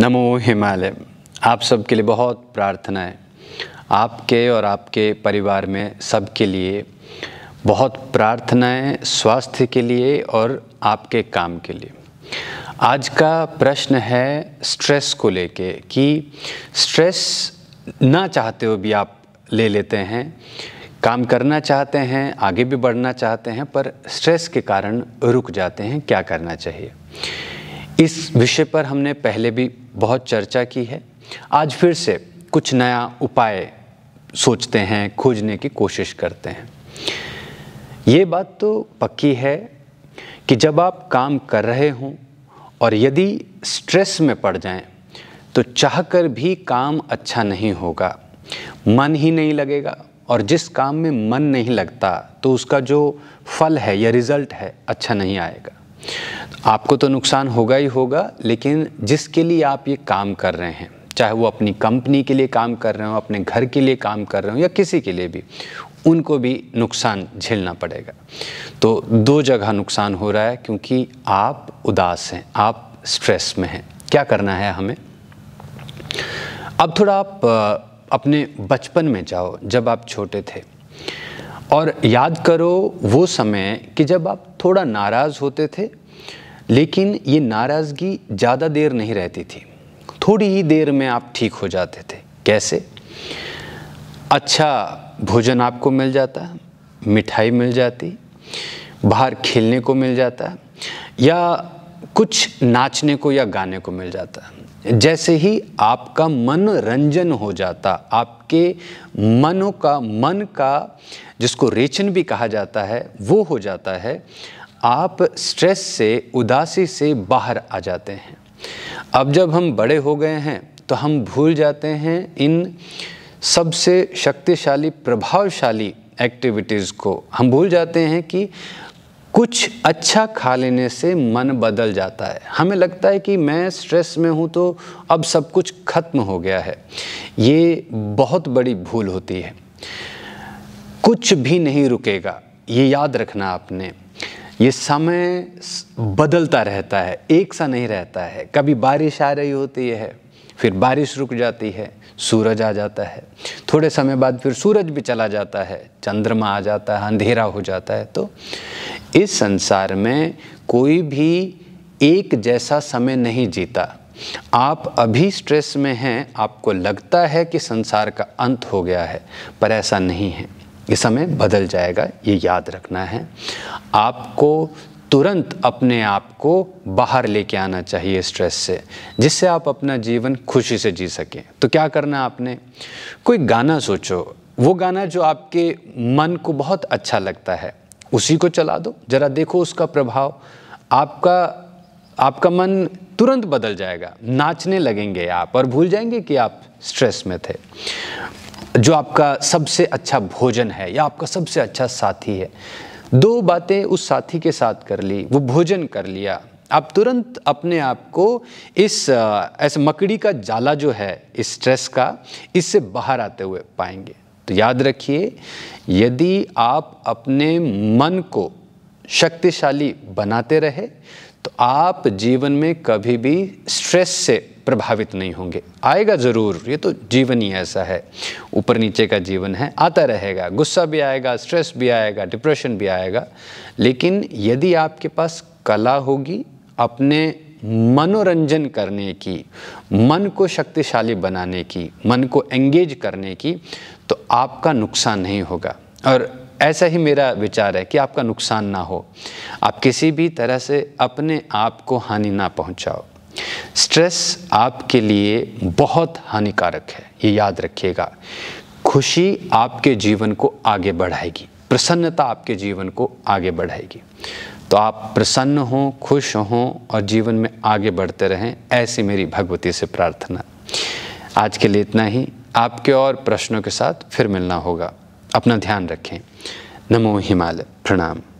नमो हिमालय आप सबके लिए बहुत प्रार्थना है आपके और आपके परिवार में सबके लिए बहुत प्रार्थनाएं स्वास्थ्य के लिए और आपके काम के लिए आज का प्रश्न है स्ट्रेस को लेके कि स्ट्रेस ना चाहते हुए भी आप ले लेते हैं काम करना चाहते हैं आगे भी बढ़ना चाहते हैं पर स्ट्रेस के कारण रुक जाते हैं क्या करना चाहिए इस विषय पर हमने पहले भी बहुत चर्चा की है आज फिर से कुछ नया उपाय सोचते हैं खोजने की कोशिश करते हैं ये बात तो पक्की है कि जब आप काम कर रहे हों और यदि स्ट्रेस में पड़ जाएं तो चाहकर भी काम अच्छा नहीं होगा मन ही नहीं लगेगा और जिस काम में मन नहीं लगता तो उसका जो फल है या रिज़ल्ट है अच्छा नहीं आएगा आपको तो नुकसान होगा ही होगा लेकिन जिसके लिए आप ये काम कर रहे हैं चाहे वो अपनी कंपनी के लिए काम कर रहे हो अपने घर के लिए काम कर रहे हो या किसी के लिए भी उनको भी नुकसान झेलना पड़ेगा तो दो जगह नुकसान हो रहा है क्योंकि आप उदास हैं आप स्ट्रेस में हैं क्या करना है हमें अब थोड़ा आप अपने बचपन में जाओ जब आप छोटे थे और याद करो वो समय कि जब आप थोड़ा नाराज़ होते थे लेकिन ये नाराज़गी ज़्यादा देर नहीं रहती थी थोड़ी ही देर में आप ठीक हो जाते थे कैसे अच्छा भोजन आपको मिल जाता मिठाई मिल जाती बाहर खेलने को मिल जाता या कुछ नाचने को या गाने को मिल जाता है जैसे ही आपका मनोरंजन हो जाता आपके मनो का मन का जिसको रेचन भी कहा जाता है वो हो जाता है आप स्ट्रेस से उदासी से बाहर आ जाते हैं अब जब हम बड़े हो गए हैं तो हम भूल जाते हैं इन सबसे शक्तिशाली प्रभावशाली एक्टिविटीज़ को हम भूल जाते हैं कि कुछ अच्छा खा लेने से मन बदल जाता है हमें लगता है कि मैं स्ट्रेस में हूँ तो अब सब कुछ खत्म हो गया है ये बहुत बड़ी भूल होती है कुछ भी नहीं रुकेगा ये याद रखना आपने ये समय बदलता रहता है एक सा नहीं रहता है कभी बारिश आ रही होती है फिर बारिश रुक जाती है सूरज आ जाता है थोड़े समय बाद फिर सूरज भी चला जाता है चंद्रमा आ जाता है अंधेरा हो जाता है तो इस संसार में कोई भी एक जैसा समय नहीं जीता आप अभी स्ट्रेस में हैं आपको लगता है कि संसार का अंत हो गया है पर ऐसा नहीं है ये समय बदल जाएगा ये याद रखना है आपको तुरंत अपने आप को बाहर लेके आना चाहिए स्ट्रेस से जिससे आप अपना जीवन खुशी से जी सकें तो क्या करना आपने कोई गाना सोचो वो गाना जो आपके मन को बहुत अच्छा लगता है उसी को चला दो ज़रा देखो उसका प्रभाव आपका आपका मन तुरंत बदल जाएगा नाचने लगेंगे आप और भूल जाएंगे कि आप स्ट्रेस में थे जो आपका सबसे अच्छा भोजन है या आपका सबसे अच्छा साथी है दो बातें उस साथी के साथ कर ली वो भोजन कर लिया आप तुरंत अपने आप को इस ऐसे मकड़ी का जाला जो है इस स्ट्रेस का इससे बाहर आते हुए पाएंगे तो याद रखिए यदि आप अपने मन को शक्तिशाली बनाते रहे तो आप जीवन में कभी भी स्ट्रेस से प्रभावित नहीं होंगे आएगा ज़रूर ये तो जीवन ही ऐसा है ऊपर नीचे का जीवन है आता रहेगा गुस्सा भी आएगा स्ट्रेस भी आएगा डिप्रेशन भी आएगा लेकिन यदि आपके पास कला होगी अपने मनोरंजन करने की मन को शक्तिशाली बनाने की मन को एंगेज करने की तो आपका नुकसान नहीं होगा और ऐसा ही मेरा विचार है कि आपका नुकसान ना हो आप किसी भी तरह से अपने आप को हानि ना पहुंचाओ स्ट्रेस आपके लिए बहुत हानिकारक है ये याद रखिएगा खुशी आपके जीवन को आगे बढ़ाएगी प्रसन्नता आपके जीवन को आगे बढ़ाएगी तो आप प्रसन्न हों खुश हों और जीवन में आगे बढ़ते रहें ऐसी मेरी भगवती से प्रार्थना आज के लिए इतना ही आपके और प्रश्नों के साथ फिर मिलना होगा अपना ध्यान रखें नमो हिमालय प्रणाम